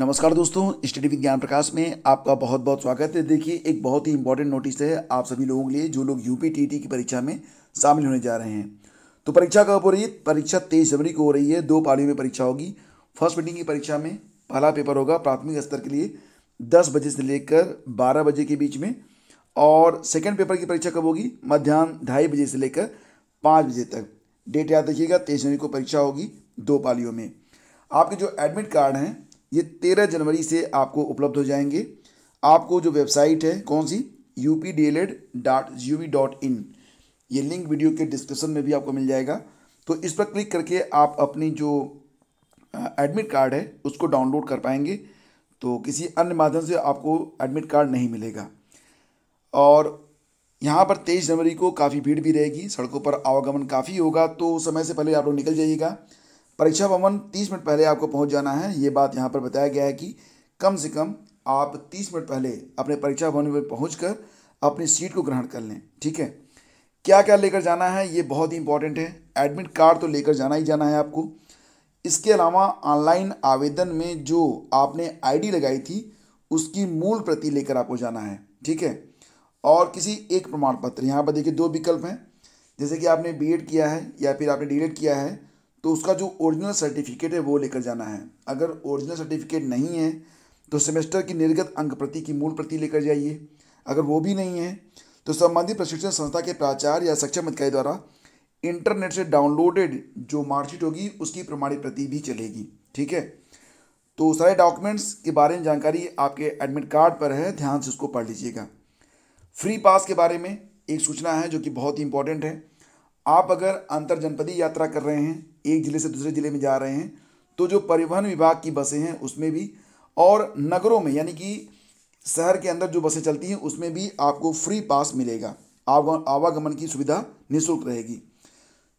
नमस्कार दोस्तों स्टडी विज्ञान प्रकाश में आपका बहुत बहुत स्वागत है देखिए एक बहुत ही इंपॉर्टेंट नोटिस है आप सभी लोगों के लिए जो लोग यूपी टी की परीक्षा में शामिल होने जा रहे हैं तो परीक्षा कब हो रही है परीक्षा तेईस जनवरी को हो रही है दो पालियों में परीक्षा होगी फर्स्ट मीटिंग की परीक्षा में पहला पेपर होगा प्राथमिक स्तर के लिए दस बजे से लेकर बारह बजे के बीच में और सेकेंड पेपर की परीक्षा कब होगी मध्यान्ह ढाई बजे से लेकर पाँच बजे तक डेट याद रखिएगा तेईस जनवरी को परीक्षा होगी दो पालियों में आपके जो एडमिट कार्ड हैं ये तेरह जनवरी से आपको उपलब्ध हो जाएंगे आपको जो वेबसाइट है कौन सी U P D L Ed dot G V dot in ये लिंक वीडियो के डिस्क्रिप्शन में भी आपको मिल जाएगा तो इस पर क्लिक करके आप अपनी जो एडमिट कार्ड है उसको डाउनलोड कर पाएंगे तो किसी अन्य माध्यम से आपको एडमिट कार्ड नहीं मिलेगा और यहाँ पर तेईस जनवरी को काफ़ी भीड़ भी रहेगी सड़कों पर आवागमन काफ़ी होगा तो समय से पहले आप लोग निकल जाइएगा परीक्षा भवन तीस मिनट पहले आपको पहुँच जाना है ये बात यहाँ पर बताया गया है कि कम से कम आप तीस मिनट पहले अपने परीक्षा भवन में पहुँच कर अपनी सीट को ग्रहण कर लें ठीक है क्या क्या लेकर जाना है ये बहुत ही इंपॉर्टेंट है एडमिट कार्ड तो लेकर जाना ही जाना है आपको इसके अलावा ऑनलाइन आवेदन में जो आपने आईडी लगाई थी उसकी मूल प्रति लेकर आपको जाना है ठीक है और किसी एक प्रमाण पत्र यहाँ पर देखिए दो विकल्प हैं जैसे कि आपने बीएड किया है या फिर आपने डीएड किया है तो उसका जो ओरिजिनल सर्टिफिकेट है वो लेकर जाना है अगर ओरिजिनल सर्टिफिकेट नहीं है तो सेमेस्टर की निर्गत अंक प्रति की मूल प्रति लेकर जाइए अगर वो भी नहीं है तो संबंधित प्रशिक्षण संस्था के प्राचार्य या सक्षम अधिकारी द्वारा इंटरनेट से डाउनलोडेड जो मार्कशीट होगी उसकी प्रमाणित प्रति भी चलेगी ठीक है तो सारे डॉक्यूमेंट्स के बारे में जानकारी आपके एडमिट कार्ड पर है ध्यान से उसको पढ़ लीजिएगा फ्री पास के बारे में एक सूचना है जो कि बहुत ही इंपॉर्टेंट है आप अगर अंतर जनपदीय यात्रा कर रहे हैं एक ज़िले से दूसरे ज़िले में जा रहे हैं तो जो परिवहन विभाग की बसें हैं उसमें भी और नगरों में यानी कि शहर के अंदर जो बसें चलती हैं उसमें भी आपको फ्री पास मिलेगा आवागमन की सुविधा निःशुल्क रहेगी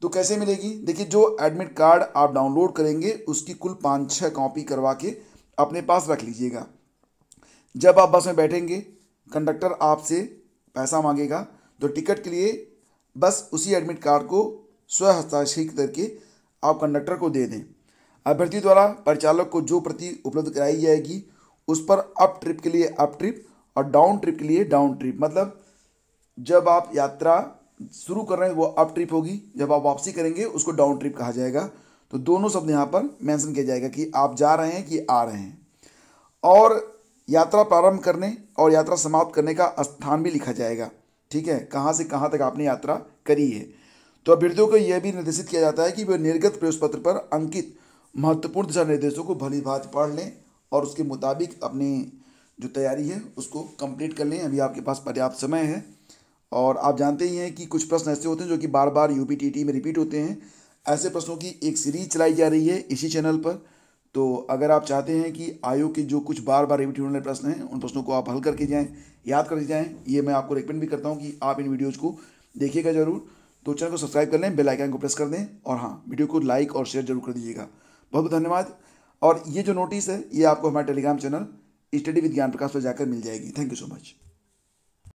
तो कैसे मिलेगी देखिए जो एडमिट कार्ड आप डाउनलोड करेंगे उसकी कुल पाँच छः कॉपी करवा के अपने पास रख लीजिएगा जब आप बस में बैठेंगे कंडक्टर आपसे पैसा मांगेगा तो टिकट के लिए बस उसी एडमिट कार्ड को स्वहस्ताक्षरित करके आप कंडक्टर को दे दें अभ्यर्थी द्वारा परिचालक को जो प्रति उपलब्ध कराई जाएगी उस पर अप ट्रिप के लिए अप ट्रिप और डाउन ट्रिप के लिए डाउन ट्रिप मतलब जब आप यात्रा शुरू कर रहे हैं वो अप ट्रिप होगी जब आप वापसी करेंगे उसको डाउन ट्रिप कहा जाएगा तो दोनों शब्द यहाँ पर मेंशन किया जाएगा कि आप जा रहे हैं कि आ रहे हैं और यात्रा प्रारंभ करने और यात्रा समाप्त करने का स्थान भी लिखा जाएगा ठीक है कहाँ से कहाँ तक आपने यात्रा करी है तो अभ्यर्थियों को यह भी निर्देशित किया जाता है कि वे निर्गत प्रवेश पत्र पर अंकित महत्वपूर्ण दिशा निर्देशों को भली भांति पढ़ लें और उसके मुताबिक अपनी जो तैयारी है उसको कंप्लीट कर लें अभी आपके पास पर्याप्त समय है और आप जानते ही हैं कि कुछ प्रश्न ऐसे होते हैं जो कि बार बार यू में रिपीट होते हैं ऐसे प्रश्नों की एक सीरीज चलाई जा रही है इसी चैनल पर तो अगर आप चाहते हैं कि आयोग के जो कुछ बार बार रिपीट होने वाले प्रश्न हैं उन प्रश्नों को आप हल करके जाएँ याद करके जाएँ ये मैं आपको रिकमेंड भी करता हूँ कि आप इन वीडियोज़ को देखिएगा ज़रूर तो चैनल को सब्सक्राइब कर लें बेलाइकन को प्रेस कर दें और हाँ वीडियो को लाइक और शेयर जरूर कर दीजिएगा बहुत बहुत धन्यवाद और ये जो नोटिस है ये आपको हमारे टेलीग्राम चैनल स्टडी विद ज्ञान प्रकाश पर जाकर मिल जाएगी थैंक यू सो मच